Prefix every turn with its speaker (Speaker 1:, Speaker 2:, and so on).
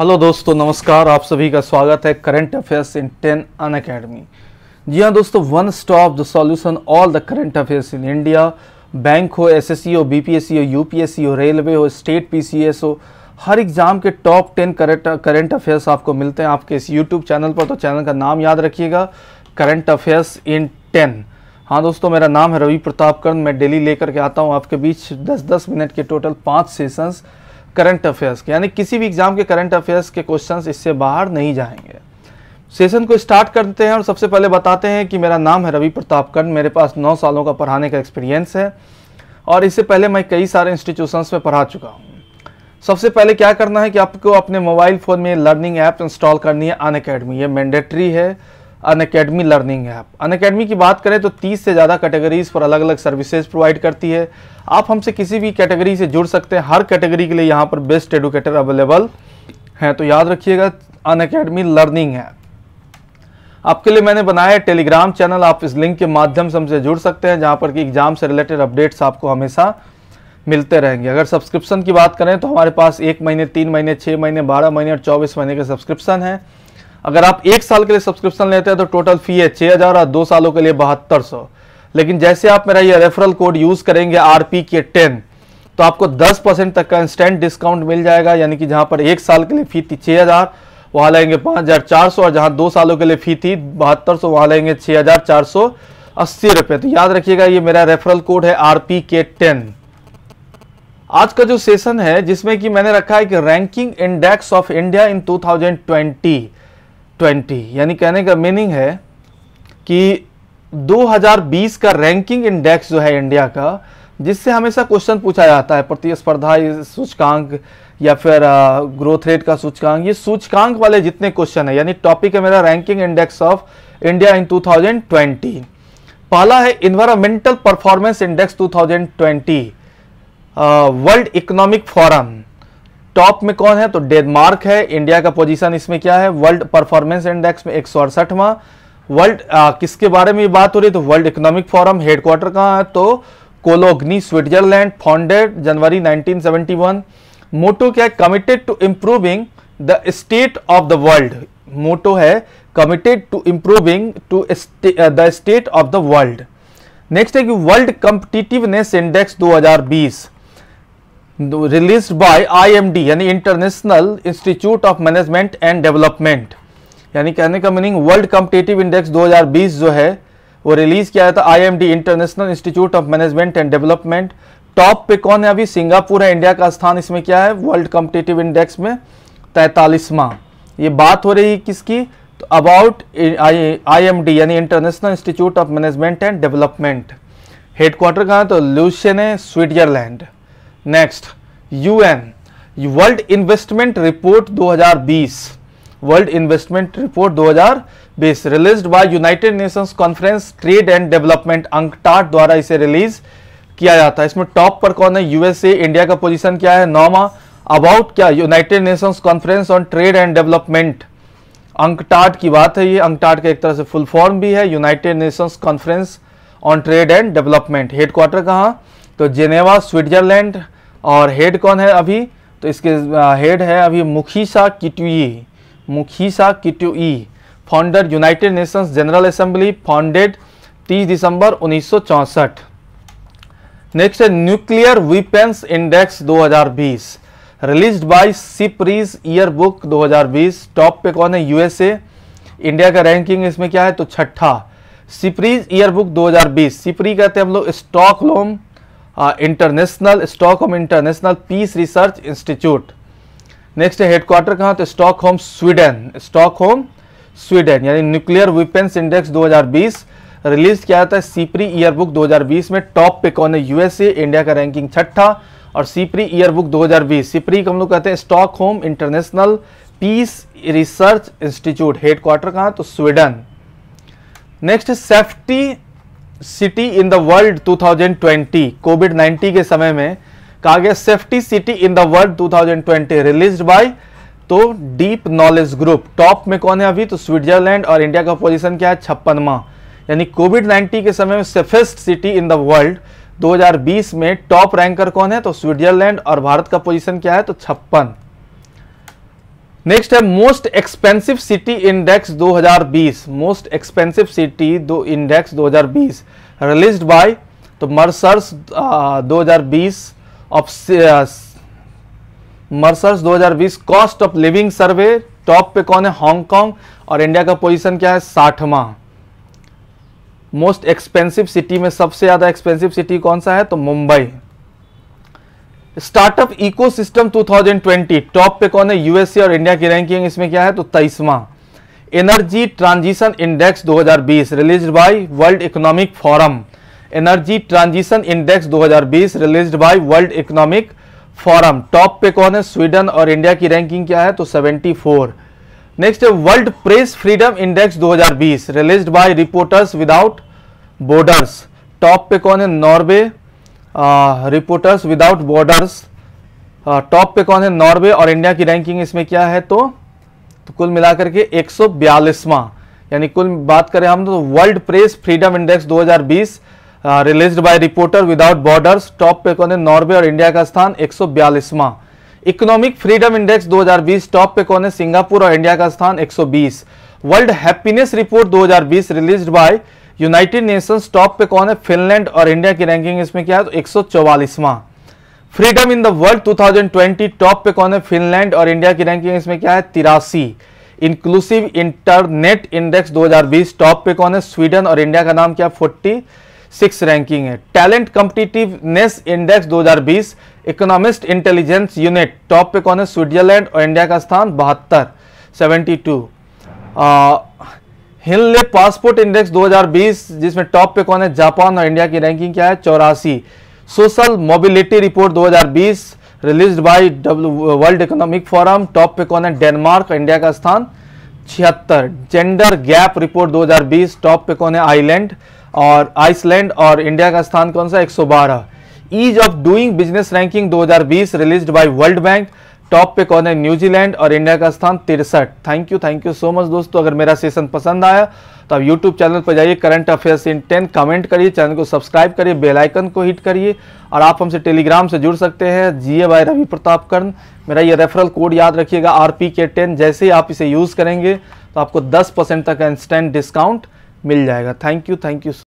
Speaker 1: hello दोस्तों नमस्कार आप सभी का स्वागत है current affairs in ten Unacademy जी हाँ दोस्तों one stop the solution all the current affairs in India bank हो एसएससी हो बीपीएससी हो यूपीएससी हो रेलवे हो स्टेट पीसीएस हो हर एग्ज़ाम के top ten current current affairs आपको मिलते हैं आपके इस यूट्यूब चैनल पर तो चैनल का नाम याद रखिएगा करंट अफेयर्स इन टेन हाँ दोस्तों मेरा नाम है रवि प्रताप कर्ण मैं डेली लेकर के आता हूँ आपके बीच दस दस मिनट के टोटल पाँच सेशंस करंट अफेयर्स के यानी किसी भी एग्जाम के करंट अफेयर्स के क्वेश्चंस इससे बाहर नहीं जाएंगे सेशन को स्टार्ट करते हैं और सबसे पहले बताते हैं कि मेरा नाम है रवि प्रताप कर्ण मेरे पास नौ सालों का पढ़ाने का एक्सपीरियंस है और इससे पहले मैं कई सारे इंस्टीट्यूशंस में पढ़ा चुका हूँ सबसे पहले क्या करना है कि आपको अपने मोबाइल फ़ोन में लर्निंग ऐप इंस्टॉल करनी है अन अकेडमी ये मैंडेटरी है Unacademy learning app Unacademy की बात करें तो 30 से ज़्यादा कैटेगरीज पर अलग अलग सर्विसेज प्रोवाइड करती है आप हमसे किसी भी कैटेगरी से जुड़ सकते हैं हर कैटेगरी के लिए यहाँ पर बेस्ट एडुकेटर अवेलेबल हैं तो याद रखिएगा अन अकेडमी लर्निंग ऐप आपके लिए मैंने बनाया है टेलीग्राम चैनल आप इस लिंक के माध्यम से हमसे जुड़ सकते हैं जहाँ पर कि एग्जाम से रिलेटेड अपडेट्स आपको हमेशा मिलते रहेंगे अगर सब्सक्रिप्शन की बात करें तो हमारे पास एक महीने तीन महीने छः महीने बारह महीने और चौबीस महीने के सब्सक्रिप्शन हैं अगर आप एक साल के लिए सब्सक्रिप्शन लेते हैं तो टोटल फी है छह हज़ार और दो सालों के लिए बहत्तर सौ लेकिन जैसे आप मेरा ये रेफरल कोड यूज़ करेंगे आर पी के टेन तो आपको दस परसेंट तक का इंस्टेंट डिस्काउंट मिल जाएगा यानी कि जहां पर एक साल के लिए फी थी छह हज़ार वहां लेंगे पांच हज़ार चार सौ और जहां दो सालों के लिए फ़ी थी बहत्तर सौ वहां लेंगे छह हज़ार चार सौ अस्सी रुपए तो याद रखिएगा ये मेरा रेफरल कोड है आर पी के टेन आज का जो सेशन है जिसमें कि मैंने रखा है कि ranking index of India in 2020 twenty यानी कहने का मीनिंग है कि 2020 का रैंकिंग इंडेक्स जो है इंडिया का जिससे हमेशा क्वेश्चन पूछा जाता है प्रतिस्पर्धा सूचकांक या फिर ग्रोथ रेट का सूचकांक ये सूचकांक वाले जितने क्वेश्चन है यानी टॉपिक है मेरा ranking index of India in 2020 पहला है environmental performance index 2020 world economic forum top में कौन है तो डेनमार्क है इंडिया का पोजीशन इसमें क्या है वर्ल्ड परफॉर्मेंस इंडेक्स में एक वर्ल्ड किसके बारे में बात हो रही है तो वर्ल्ड इकोनॉमिक फोरम हेडक्वार्टर कहाँ है तो कोलोग्नी स्विट्जरलैंड फाउंडेड जनवरी 1971 मोटो क्या है committed to improving the state of the world motto है committed to improving to the state of the world next है कि world competitiveness index release by IMD यानी international institute of management and development यानी कहने का meaning world competitive index 2020 जो है वो रिलीज किया जाता M D international institute of management and development top पे कौन है अभी सिंगापुर है इंडिया का स्थान इसमें क्या है वर्ल्ड कॉम्पिटेटिव इंडेक्स में तैतालीसवां ये बात हो रही किसकी तो अबाउट आई एम डी यानी international institute of management and development headquarter कहाँ है तो है Switzerland next UN world investment report 2020 world investment report 2020 released by united nations conference trade and development UNCTAD द्वारा इसे रिलीज किया जाता है इसमें टॉप पर कौन है यूएसए इंडिया का पोजीशन क्या है नौवा अबाउट क्या united nations conference on trade and development UNCTAD की बात है ये अंकटाट का एक तरह से फुल फॉर्म भी है united nations conference on trade and development headquarter कहाँ तो जेनेवा स्विट्जरलैंड और हेड कौन है अभी तो इसके हेड है अभी Mukhisa Kituyi Mukhisa Kituyi founder united nations general assembly founded 30 December 1964 next है nuclear weapons index 2020 release by SIPRI's year book दो टॉप पे कौन है यूएसए इंडिया का रैंकिंग इसमें क्या है तो छठा सिपरीज ईयर बुक 2020 सिपरी कहते हैं हम लोग stock international Stockholm international peace research institute next headquarter कहाँ तो स्टॉकहोम स्वीडन स्टॉकहोम स्वीडन यानी न्यूक्लियर वेपन्स इंडेक्स 2020 रिलीज किया जाता है सीपरी ईयरबुक 2020 में टॉप पे कौन है यूएसए इंडिया का रैंकिंग छठा और सीपरी ईयरबुक 2020 बीस सीप्री e हम लोग कहते हैं Stockholm international peace research institute headquarter कहाँ तो Sweden next safety city in the world 2020 covid 19 के समय में कहा गया safety city in the world 2020 released by तो डीप नॉलेज ग्रुप टॉप में कौन है अभी तो स्विट्जरलैंड और इंडिया का पोजीशन क्या है छप्पनवा यानी कोविड 19 के समय में safest city in the world 2020 में टॉप रैंकर कौन है तो स्विट्जरलैंड और भारत का पोजिशन क्या है तो छप्पन नेक्स्ट है most expensive city index 2020 most expensive city दो इंडेक्स 2020 रिलीज्ड बाय तो मर्सर्स हजार 2020 of Mercer's 2020 cost of living survey top पे कौन है हांगकांग और इंडिया का पोजीशन क्या है साठवा मोस्ट एक्सपेंसिव सिटी में सबसे ज़्यादा एक्सपेंसिव सिटी कौन सा है तो मुंबई स्टार्टअप इकोसिस्टम 2020 टॉप पे कौन है यूएसए और इंडिया की रैंकिंग इसमें क्या है तो तेईसवा energy transition index 2020 release by world economic forum energy transition index 2020 release by world economic forum top पे कौन है स्वीडन और इंडिया की रैंकिंग क्या है तो 74 नेक्स्ट है world press freedom index 2020 release by reporters without borders top पे कौन है Norway reporters without borders top पे कौन है नॉर्वे और इंडिया की रैंकिंग इसमें क्या है तो, तो कुल मिलाकर के एक सौ यानी कुल बात करें हम तो world press freedom index 2020 released by reporter without borders top पे कौन है नॉर्वे और इंडिया का स्थान एक सौ इकोनॉमिक फ्रीडम इंडेक्स 2020 टॉप पे कौन है सिंगापुर और इंडिया का स्थान 120 world happiness report 2020 released by united nations top पे कौन है फिनलैंड और इंडिया की रैंकिंग इसमें क्या है तो एक सौ freedom in the world 2020 top पे कौन है फिनलैंड और इंडिया की रैंकिंग इसमें क्या है तिरासी इंक्लूसिव इंटरनेट इंडेक्स 2020 टॉप पे कौन है स्वीडन और इंडिया का नाम क्या है फोर्टी सिक्स रैंकिंग है Talent Competitiveness Index 2020 Economist Intelligence Unit top पे कौन है स्विट्जरलैंड और इंडिया का स्थान बहत्तर सेवेंटी टू हिल ने पासपोर्ट इंडेक्स 2020 जिसमें टॉप पे कौन है जापान और इंडिया की रैंकिंग क्या है चौरासी Social Mobility Report 2020 release by world economic forum top पे कौन है डेनमार्क इंडिया का स्थान छिहत्तर जेंडर गैप रिपोर्ट 2020 टॉप पे कौन है आइलैंड और आइसलैंड और इंडिया का स्थान कौन सा एक ease of doing business ranking 2020 release by World Bank top पे कौन है न्यूजीलैंड और इंडिया का स्थान तिरसठ thank you thank you so much दोस्तों अगर मेरा सेशन पसंद आया तो आप यूट्यूब चैनल पर जाइए current affairs in ten comment करिए चैनल को सब्सक्राइब करिए बेल आइकन को हिट करिए और आप हमसे टेलीग्राम से जुड़ सकते हैं G A by Ravi Pratap Karn मेरा ये रेफरल कोड याद रखिएगा आर पी के टेन जैसे ही आप इसे यूज़ करेंगे तो आपको दस परसेंट तक इंस्टेंट डिस्काउंट मिल जाएगा थैंक यू थैंक यू